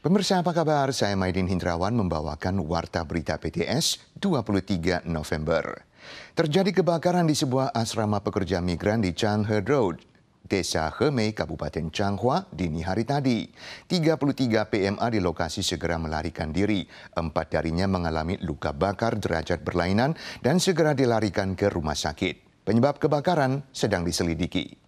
Pemirsa apa kabar? Saya Maidin Hindrawan membawakan Warta Berita PTS 23 November. Terjadi kebakaran di sebuah asrama pekerja migran di Changhe Road, Desa Hemei, Kabupaten Changhua, dini hari tadi. 33 PMA di lokasi segera melarikan diri. Empat darinya mengalami luka bakar derajat berlainan dan segera dilarikan ke rumah sakit. Penyebab kebakaran sedang diselidiki.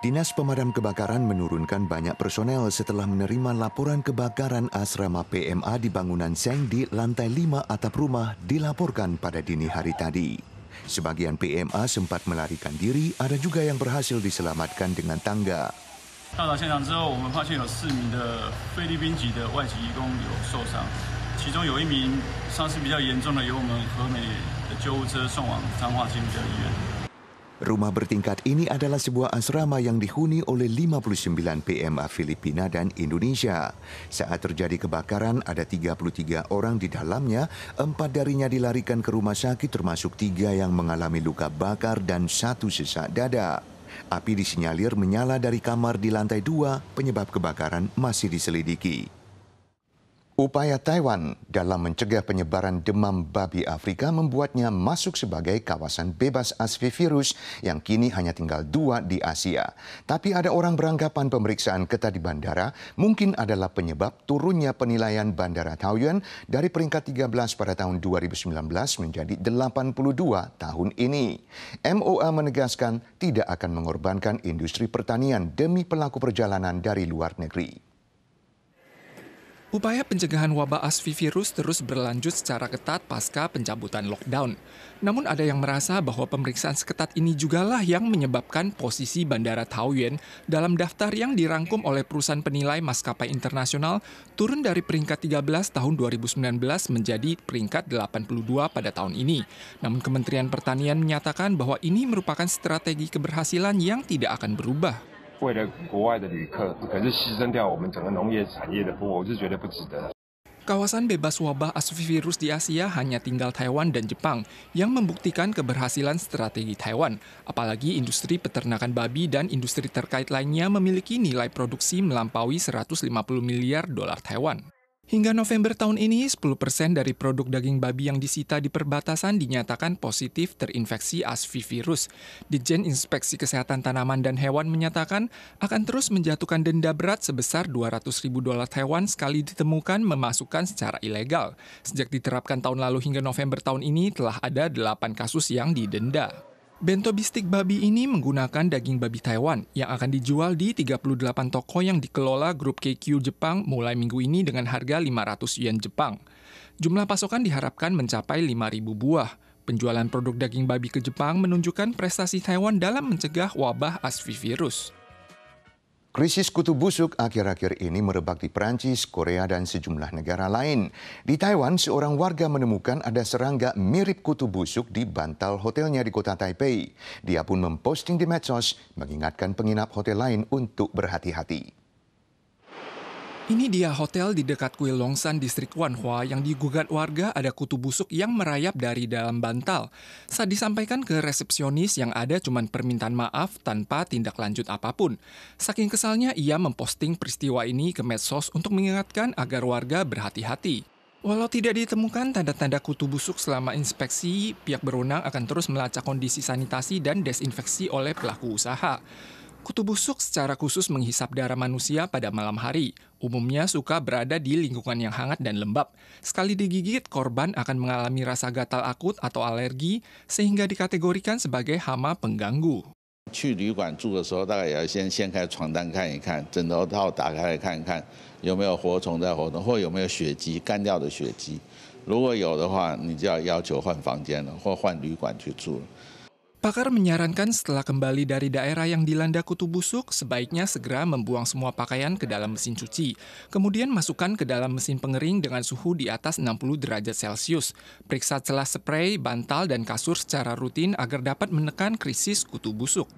Dinas Pemadam Kebakaran menurunkan banyak personel setelah menerima laporan kebakaran asrama PMA di bangunan Seng di lantai 5 atap rumah dilaporkan pada dini hari tadi. Sebagian PMA sempat melarikan diri, ada juga yang berhasil diselamatkan dengan tangga. Kita Rumah bertingkat ini adalah sebuah asrama yang dihuni oleh 59 PMA Filipina dan Indonesia. Saat terjadi kebakaran, ada 33 orang di dalamnya, empat darinya dilarikan ke rumah sakit termasuk tiga yang mengalami luka bakar dan satu sesak dada. Api disinyalir menyala dari kamar di lantai dua, penyebab kebakaran masih diselidiki. Upaya Taiwan dalam mencegah penyebaran demam babi Afrika membuatnya masuk sebagai kawasan bebas asfi virus yang kini hanya tinggal dua di Asia. Tapi ada orang beranggapan pemeriksaan ketat di bandara mungkin adalah penyebab turunnya penilaian Bandara Taoyuan dari peringkat 13 pada tahun 2019 menjadi 82 tahun ini. MOA menegaskan tidak akan mengorbankan industri pertanian demi pelaku perjalanan dari luar negeri. Upaya pencegahan wabah ASV virus terus berlanjut secara ketat pasca pencabutan lockdown. Namun ada yang merasa bahwa pemeriksaan seketat ini jugalah yang menyebabkan posisi Bandara Taoyuan dalam daftar yang dirangkum oleh perusahaan penilai maskapai internasional turun dari peringkat 13 tahun 2019 menjadi peringkat 82 pada tahun ini. Namun Kementerian Pertanian menyatakan bahwa ini merupakan strategi keberhasilan yang tidak akan berubah. Kawasan bebas wabah ASV virus di Asia hanya tinggal Taiwan dan Jepang yang membuktikan keberhasilan strategi Taiwan. Apalagi industri peternakan babi dan industri terkait lainnya memiliki nilai produksi melampaui 150 miliar dolar Taiwan. Hingga November tahun ini, 10% dari produk daging babi yang disita di perbatasan dinyatakan positif terinfeksi ASV virus. Dijen Inspeksi Kesehatan Tanaman dan Hewan menyatakan akan terus menjatuhkan denda berat sebesar 200 ribu dolar hewan sekali ditemukan memasukkan secara ilegal. Sejak diterapkan tahun lalu hingga November tahun ini, telah ada 8 kasus yang didenda. Bento bistik babi ini menggunakan daging babi Taiwan yang akan dijual di 38 toko yang dikelola grup KQ Jepang mulai minggu ini dengan harga 500 yen Jepang. Jumlah pasokan diharapkan mencapai 5.000 buah. Penjualan produk daging babi ke Jepang menunjukkan prestasi Taiwan dalam mencegah wabah asfi virus. Krisis kutu busuk akhir-akhir ini merebak di Perancis, Korea, dan sejumlah negara lain. Di Taiwan, seorang warga menemukan ada serangga mirip kutu busuk di bantal hotelnya di kota Taipei. Dia pun memposting di medsos, mengingatkan penginap hotel lain untuk berhati-hati. Ini dia hotel di dekat Kuil Longsan, distrik Wanhua yang digugat warga ada kutu busuk yang merayap dari dalam bantal. Saat disampaikan ke resepsionis yang ada cuman permintaan maaf tanpa tindak lanjut apapun. Saking kesalnya ia memposting peristiwa ini ke medsos untuk mengingatkan agar warga berhati-hati. Walau tidak ditemukan tanda-tanda kutu busuk selama inspeksi, pihak berwenang akan terus melacak kondisi sanitasi dan desinfeksi oleh pelaku usaha. Kutu busuk secara khusus menghisap darah manusia pada malam hari. Umumnya suka berada di lingkungan yang hangat dan lembab. Sekali digigit, korban akan mengalami rasa gatal akut atau alergi sehingga dikategorikan sebagai hama pengganggu. Pakar menyarankan setelah kembali dari daerah yang dilanda kutu busuk, sebaiknya segera membuang semua pakaian ke dalam mesin cuci. Kemudian masukkan ke dalam mesin pengering dengan suhu di atas 60 derajat Celcius. Periksa celah spray, bantal, dan kasur secara rutin agar dapat menekan krisis kutu busuk.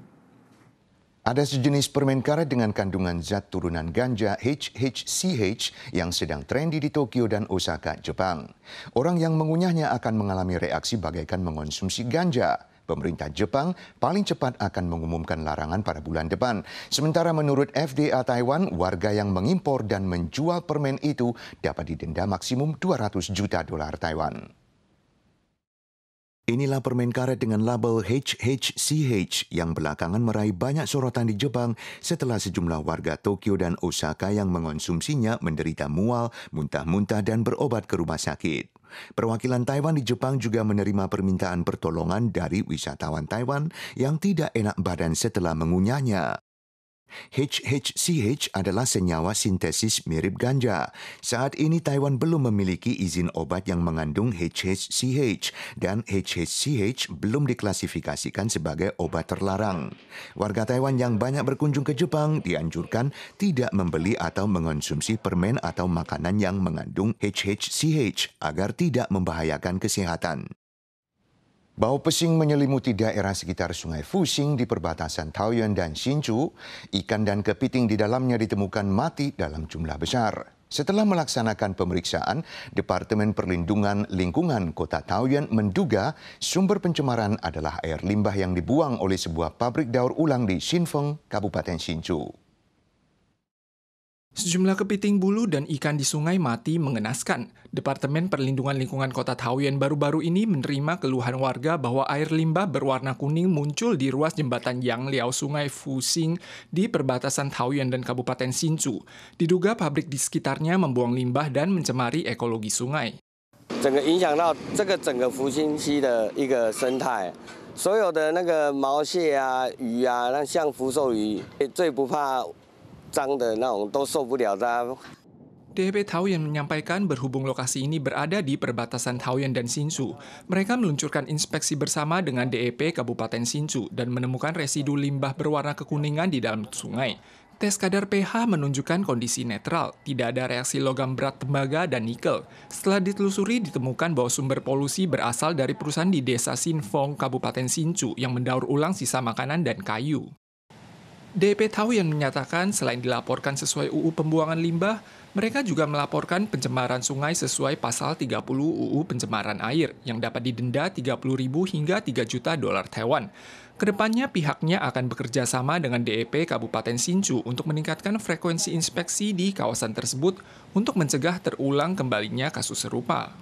Ada sejenis permen karet dengan kandungan zat turunan ganja HHCH yang sedang trendy di Tokyo dan Osaka, Jepang. Orang yang mengunyahnya akan mengalami reaksi bagaikan mengonsumsi ganja pemerintah Jepang paling cepat akan mengumumkan larangan pada bulan depan. Sementara menurut FDA Taiwan, warga yang mengimpor dan menjual permen itu dapat didenda maksimum 200 juta dolar Taiwan. Inilah permen karet dengan label HHCH yang belakangan meraih banyak sorotan di Jepang setelah sejumlah warga Tokyo dan Osaka yang mengonsumsinya menderita mual, muntah-muntah, dan berobat ke rumah sakit. Perwakilan Taiwan di Jepang juga menerima permintaan pertolongan dari wisatawan Taiwan yang tidak enak badan setelah mengunyahnya. HHCH adalah senyawa sintesis mirip ganja. Saat ini Taiwan belum memiliki izin obat yang mengandung HHCH dan HHCH belum diklasifikasikan sebagai obat terlarang. Warga Taiwan yang banyak berkunjung ke Jepang dianjurkan tidak membeli atau mengonsumsi permen atau makanan yang mengandung HHCH agar tidak membahayakan kesehatan. Bau pesing menyelimuti daerah sekitar Sungai Fusing di perbatasan Taoyuan dan Shinchu. Ikan dan kepiting di dalamnya ditemukan mati dalam jumlah besar. Setelah melaksanakan pemeriksaan, Departemen Perlindungan Lingkungan Kota Taoyuan menduga sumber pencemaran adalah air limbah yang dibuang oleh sebuah pabrik daur ulang di Xinfeng, Kabupaten Xinchu. Sejumlah kepiting bulu dan ikan di sungai mati mengenaskan. Departemen Perlindungan Lingkungan Kota Taoyuan baru-baru ini menerima keluhan warga bahwa air limbah berwarna kuning muncul di ruas jembatan Yang Liao Sungai Fusing di perbatasan Taoyuan dan Kabupaten Sinchu. Diduga pabrik di sekitarnya membuang limbah dan mencemari ekologi sungai. 整个影响到这个整个福星溪的一个生态，所有的那个毛蟹啊、鱼啊，那像福寿鱼最不怕 Tahu Taoyuan menyampaikan berhubung lokasi ini berada di perbatasan Taoyuan dan Sinsu, mereka meluncurkan inspeksi bersama dengan DEP Kabupaten Sinsu dan menemukan residu limbah berwarna kekuningan di dalam sungai. Tes kadar pH menunjukkan kondisi netral, tidak ada reaksi logam berat tembaga dan nikel. Setelah ditelusuri, ditemukan bahwa sumber polusi berasal dari perusahaan di desa Sinfong, Kabupaten Sinchu, yang mendaur ulang sisa makanan dan kayu. DP Tahu yang menyatakan selain dilaporkan sesuai UU pembuangan limbah, mereka juga melaporkan pencemaran sungai sesuai pasal 30 UU pencemaran air yang dapat didenda 30 ribu hingga 3 juta dolar Taiwan. Kedepannya pihaknya akan bekerja sama dengan DEP Kabupaten Sinchu untuk meningkatkan frekuensi inspeksi di kawasan tersebut untuk mencegah terulang kembalinya kasus serupa.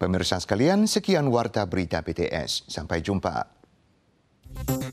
Pemirsa sekalian, sekian warta berita BTS. Sampai jumpa.